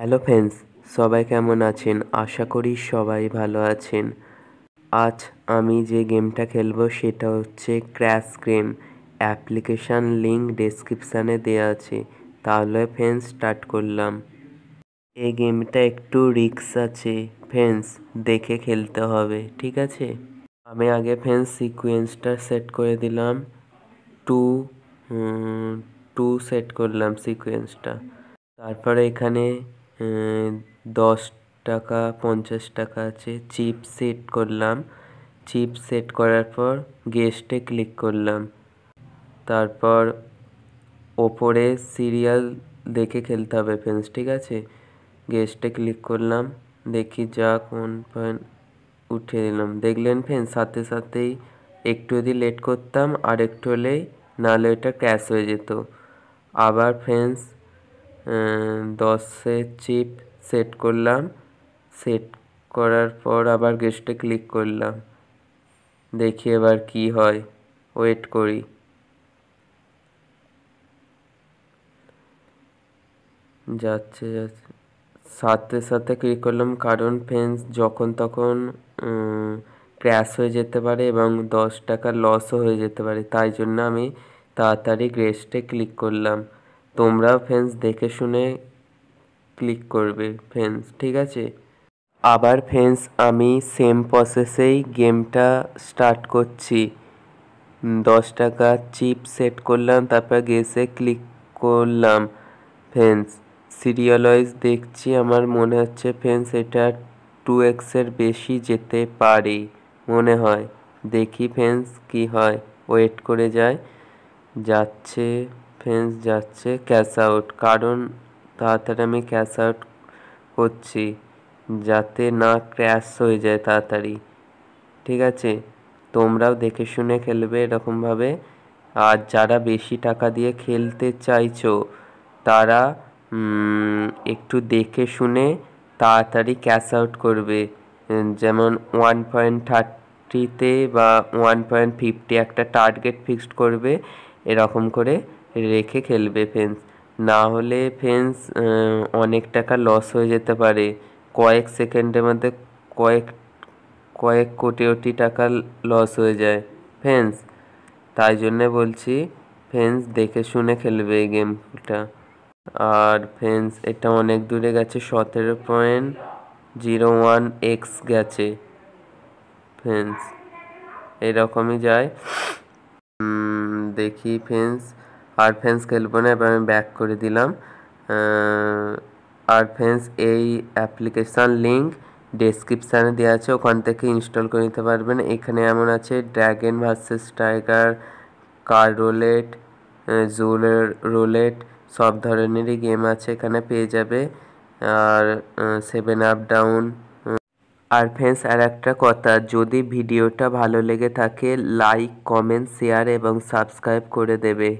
hello friends সবাই কেমন আছেন আশা করি সবাই ভালো আছেন আজ আমি যে গেমটা খেলবো সেটা হচ্ছে ক্র্যাশ গেম অ্যাপ্লিকেশান লিঙ্ক ডেসক্রিপশানে দেওয়া আছে তাহলে ফ্রেন্ডস স্টার্ট করলাম এই গেমটা একটু রিক্স আছে ফ্রেন্ডস দেখে খেলতে হবে ঠিক আছে আমি আগে ফ্রেন্ডস সিকুয়েন্সটা সেট করে দিলাম টু টু সেট করলাম সিকুয়েন্সটা তারপরে এখানে দশ টাকা পঞ্চাশ টাকা আছে চিপ সেট করলাম চিপ সেট করার পর গেস্টে ক্লিক করলাম তারপর ওপরে সিরিয়াল দেখে খেলতে হবে ফ্রেন্ডস ঠিক আছে গেস্টে ক্লিক করলাম দেখি যা কোন পয়েন্ট উঠে দিলাম দেখলেন ফ্রেন্ডস সাথে সাথেই একটু যদি লেট করতাম আর একটু হলেই নাহলে এটা ক্র্যাশ হয়ে যেত আবার ফ্রেন্ডস দশে চিপ সেট করলাম সেট করার পর আবার গেস্টে ক্লিক করলাম দেখি এবার কি হয় ওয়েট করি যাচ্ছে যাচ্ছে সাথে সাথে ক্লিক করলাম কারণ ফেন্স যখন তখন ক্র্যাশ হয়ে যেতে পারে এবং দশ টাকা লসও হয়ে যেতে পারে তাই জন্য আমি তাড়াতাড়ি গ্রেস্টে ক্লিক করলাম তোমরা ফেন্স দেখে শুনে ক্লিক করবে ফেন্স ঠিক আছে আবার ফেন্স আমি সেম প্রসেসেই গেমটা স্টার্ট করছি দশ টাকা চিপ সেট করলাম তারপর গেসে ক্লিক করলাম ফেন্স সিরিয়ালাইজ দেখছি আমার মনে হচ্ছে ফেন্স এটা টু এক্সের বেশি যেতে পারে মনে হয় দেখি ফেন্স কি হয় ওয়েট করে যায় যাচ্ছে ফেন্স যাচ্ছে ক্যাশ আউট কারণ তাড়াতাড়ি আমি ক্যাশ আউট করছি যাতে না ক্র্যাশ হয়ে যায় তাড়াতাড়ি ঠিক আছে তোমরাও দেখে শুনে খেলবে এরকমভাবে আর যারা বেশি টাকা দিয়ে খেলতে চাইছো তারা একটু দেখে শুনে তাড়াতাড়ি ক্যাশ আউট করবে যেমন ওয়ান পয়েন্ট থার্টিতে বা ওয়ান পয়েন্ট ফিফটি একটা টার্গেট ফিক্সড করবে এরকম করে রেখে খেলবে ফেন্স না হলে ফেন্স অনেক টাকা লস হয়ে যেতে পারে কয়েক সেকেন্ডের মধ্যে কয়েক কয়েক কোটি কোটি টাকা লস হয়ে যায় ফেন্স তাই জন্যে বলছি ফেন্স দেখে শুনে খেলবে এই গেমটা আর ফেন্স এটা অনেক দূরে গেছে সতেরো পয়েন্ট জিরো ওয়ান এক্স গেছে ফেন্স এরকমই যায় দেখি ফেন্স আর ফেন্স খেলবো না এবার আমি ব্যাক করে দিলাম আর ফেন্স এই অ্যাপ্লিকেশান লিঙ্ক ডেসক্রিপশানে দেওয়া আছে ওখান থেকে ইনস্টল করে নিতে পারবেন এখানে এমন আছে dragon versus tiger car roulette জোল রোলেট সব ধরনেরই গেম আছে এখানে পেয়ে যাবে আর সেভেন আপ ডাউন আর ফ্রেন্ডস আর একটা কথা যদি ভিডিওটা ভালো লেগে থাকে লাইক কমেন্ট শেয়ার এবং সাবস্ক্রাইব করে দেবে